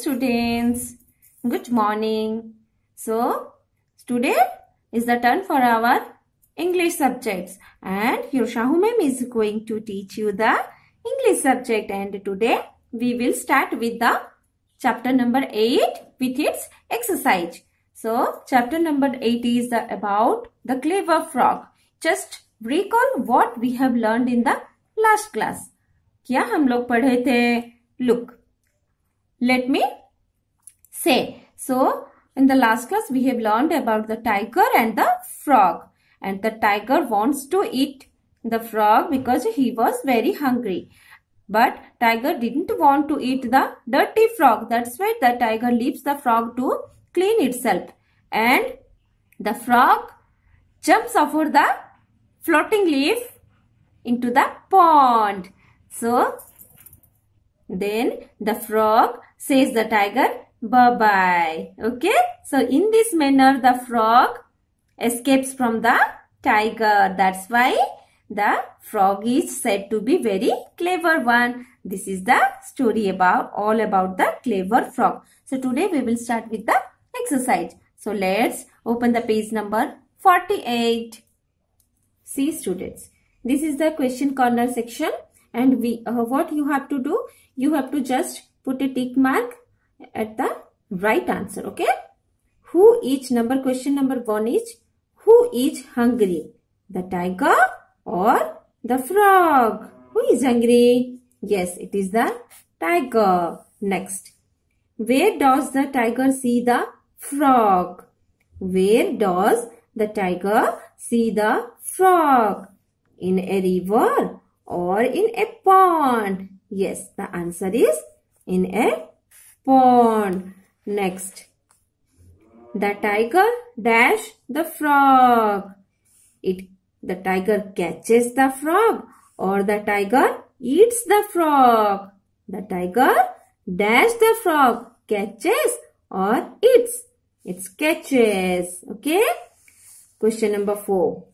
students good morning so today is the turn for our english subjects and hiroshahu ma'am is going to teach you the english subject and today we will start with the chapter number 8 with its exercise so chapter number 8 is the about the clever frog just recall what we have learned in the last class Kya हम log पढ़े थे let me say. So, in the last class, we have learned about the tiger and the frog. And the tiger wants to eat the frog because he was very hungry. But tiger didn't want to eat the dirty frog. That's why the tiger leaves the frog to clean itself. And the frog jumps over the floating leaf into the pond. So, then the frog says the tiger bye-bye. Okay? So in this manner the frog escapes from the tiger. That's why the frog is said to be very clever one. This is the story about all about the clever frog. So today we will start with the exercise. So let's open the page number 48. See students, this is the question corner section and we uh, what you have to do you have to just put a tick mark at the right answer okay who is number question number one is who is hungry the tiger or the frog who is hungry yes it is the tiger next where does the tiger see the frog where does the tiger see the frog in a river or in a pond? Yes, the answer is in a pond. Next, the tiger dash the frog. It the tiger catches the frog or the tiger eats the frog. The tiger dash the frog catches or eats. It's catches. Okay. Question number four.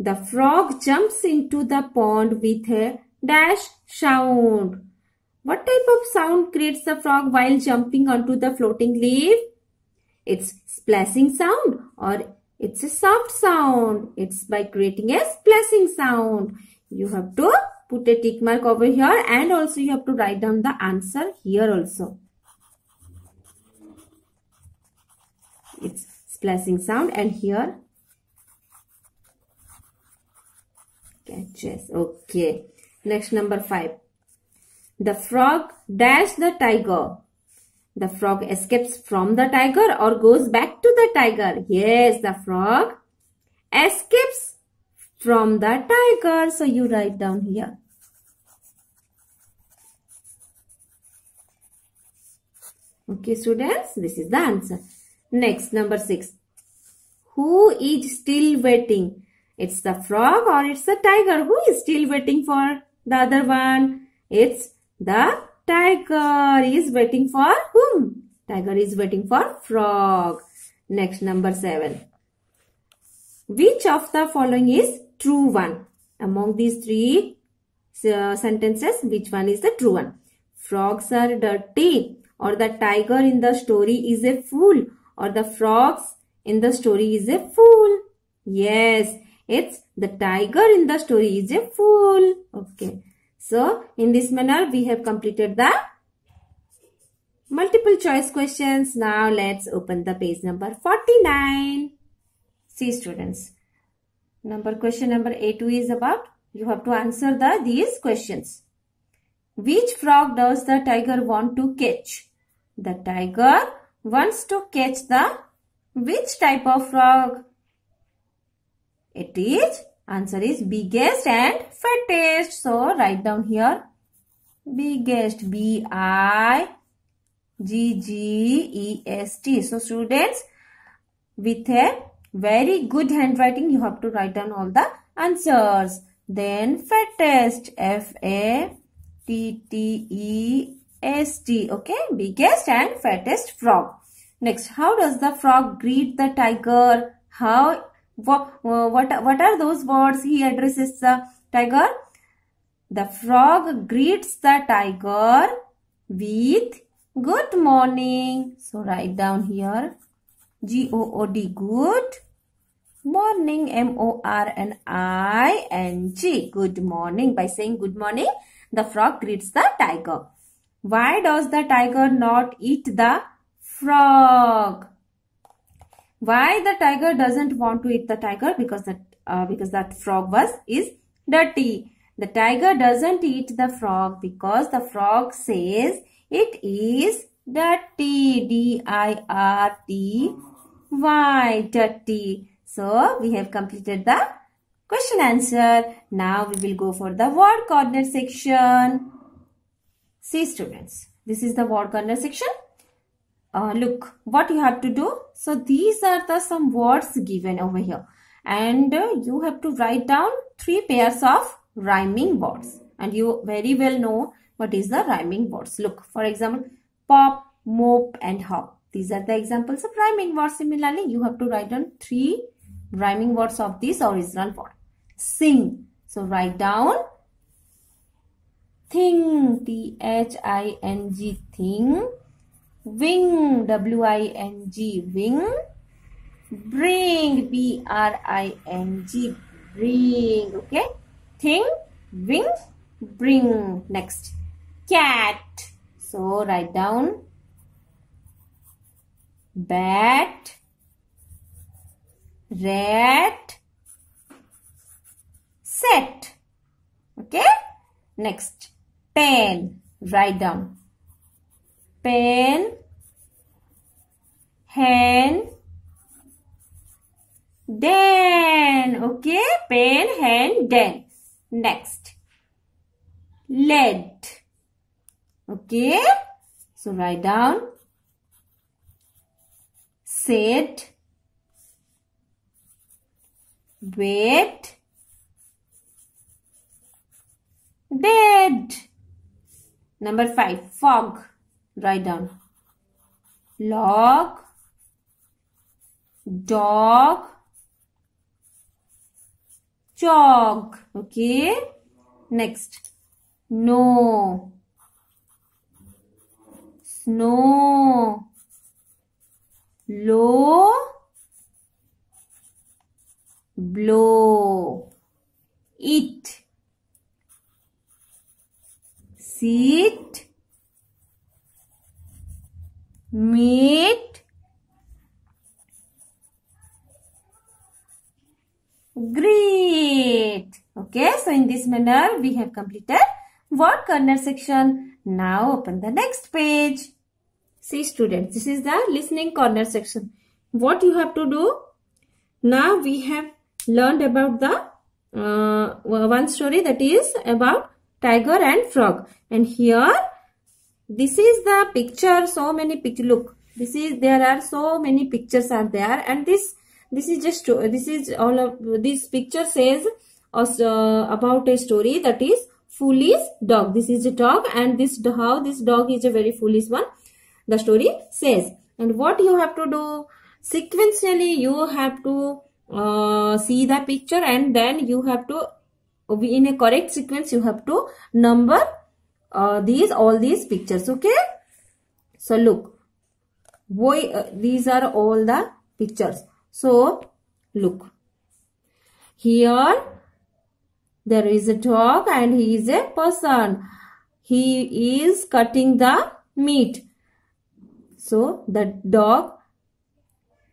The frog jumps into the pond with a dash sound. What type of sound creates the frog while jumping onto the floating leaf? It's splashing sound or it's a soft sound. It's by creating a splashing sound. You have to put a tick mark over here and also you have to write down the answer here also. It's splashing sound and here pictures. Okay. Next number five. The frog dash the tiger. The frog escapes from the tiger or goes back to the tiger. Yes, the frog escapes from the tiger. So you write down here. Okay, students, this is the answer. Next, number six. Who is still waiting? It's the frog or it's the tiger. Who is still waiting for the other one? It's the tiger is waiting for whom? Tiger is waiting for frog. Next number 7. Which of the following is true one? Among these three uh, sentences, which one is the true one? Frogs are dirty or the tiger in the story is a fool or the frogs in the story is a fool. Yes, it's the tiger in the story is a fool. Okay. So, in this manner, we have completed the multiple choice questions. Now, let's open the page number 49. See students. Number question number two is about you have to answer the these questions. Which frog does the tiger want to catch? The tiger wants to catch the which type of frog? It is, answer is biggest and fattest. So, write down here. Biggest, B-I-G-G-E-S-T. So, students, with a very good handwriting, you have to write down all the answers. Then, fattest, F-A-T-T-E-S-T. Okay, biggest and fattest frog. Next, how does the frog greet the tiger? How uh, what, what, are those words he addresses the tiger? The frog greets the tiger with good morning. So write down here G-O-O-D good morning M-O-R-N-I-N-G good morning. By saying good morning the frog greets the tiger. Why does the tiger not eat the frog? Why the tiger doesn't want to eat the tiger? Because that uh, because that frog was is dirty. The tiger doesn't eat the frog because the frog says it is dirty. D-I-R-T-Y. Dirty. So we have completed the question answer. Now we will go for the word corner section. See students, this is the word corner section. Uh, look what you have to do so these are the some words given over here and uh, you have to write down three pairs of rhyming words and you very well know what is the rhyming words look for example pop mope and hop these are the examples of rhyming words similarly you have to write down three rhyming words of this original word sing so write down thing t h i n g thing wing w i n g wing bring b r i n g bring okay thing wing bring next cat so write down bat rat set okay next pen write down pen, hand, then Okay, pen, hand, then Next, lead. Okay, so write down. Sit, wait, dead. Number five, fog write down log dog chalk okay next no snow low blow it sit meat great okay so in this manner we have completed one corner section now open the next page see students this is the listening corner section what you have to do now we have learned about the uh, one story that is about tiger and frog and here this is the picture. So many pictures. Look, this is there are so many pictures are there, and this this is just this is all of this picture says us, uh, uh, about a story that is foolish dog. This is a dog, and this how this dog is a very foolish one. The story says, and what you have to do sequentially, you have to uh, see the picture, and then you have to in a correct sequence you have to number uh, these all these pictures okay so look boy uh, these are all the pictures so look here there is a dog and he is a person he is cutting the meat so the dog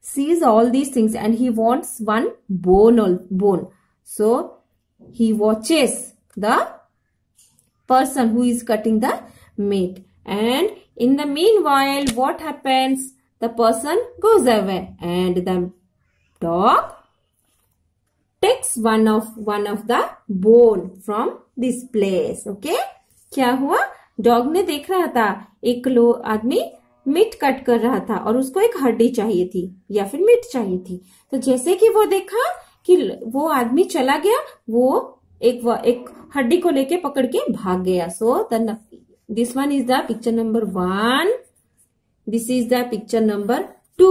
sees all these things and he wants one bone bone so he watches the person who is cutting the meat. And in the meanwhile, what happens? The person goes away and the dog takes one of one of the bone from this place. Okay? kya hua dog ne dekh raha tha ek lo aadmi meat cut कर रहा था और उसको एक हड्डी चाहिए थी या फिर मीट चाहिए थी तो जैसे कि वो देखा कि वो आदमी चला गया वो एक एक हड्डी को लेके पकड़ के भाग गया so the this one is the picture number one this is the picture number two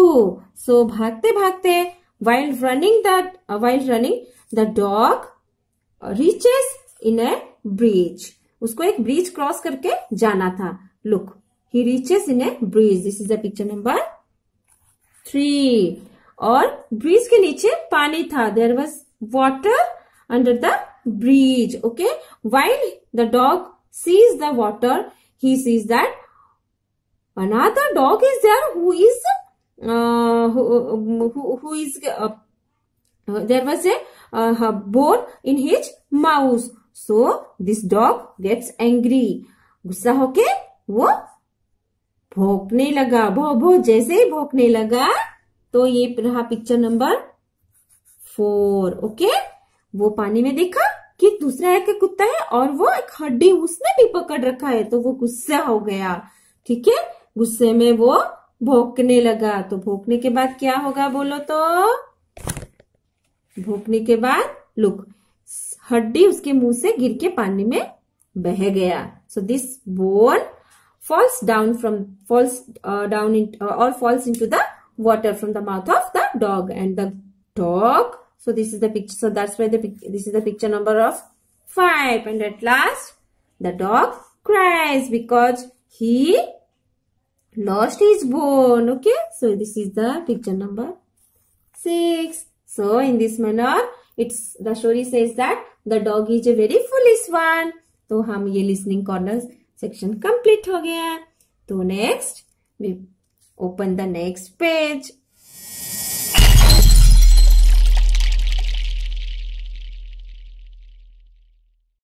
so भागते भागते wild running the wild running the dog reaches in a bridge उसको एक ब्रिज क्रॉस करके जाना था look he reaches in a bridge this is the picture number three और bridge के नीचे पानी था there was water under the breach okay while the dog sees the water he sees that another dog is there who is uh, who, who, who is uh, there was a, uh, bone in his mouth so this dog gets angry गुस्सा होके वो भोंकने लगा भो भो जैसे ही भोंकने लगा तो ये रहा पिक्चर नंबर फोर ओके वो पानी में देखा कि दूसरा एक कुत्ता है और वो एक हड्डी उसने भी पकड़ रखा है तो वो गुस्सा हो गया ठीक है गुस्से में वो भोंकने लगा तो भोंकने के बाद क्या होगा बोलो तो भोंकने के बाद लुक हड्डी उसके मुंह से गिर के पानी में बह गया so this bone falls down from falls down और falls into the water from the mouth of the dog and the dog So this is the picture. So that's why the this is the picture number of five. And at last, the dog cries because he lost his bone. Okay. So this is the picture number six. So in this manner, it's the story says that the dog is a very foolish one. So ham ये listening corners section complete हो So next we open the next page.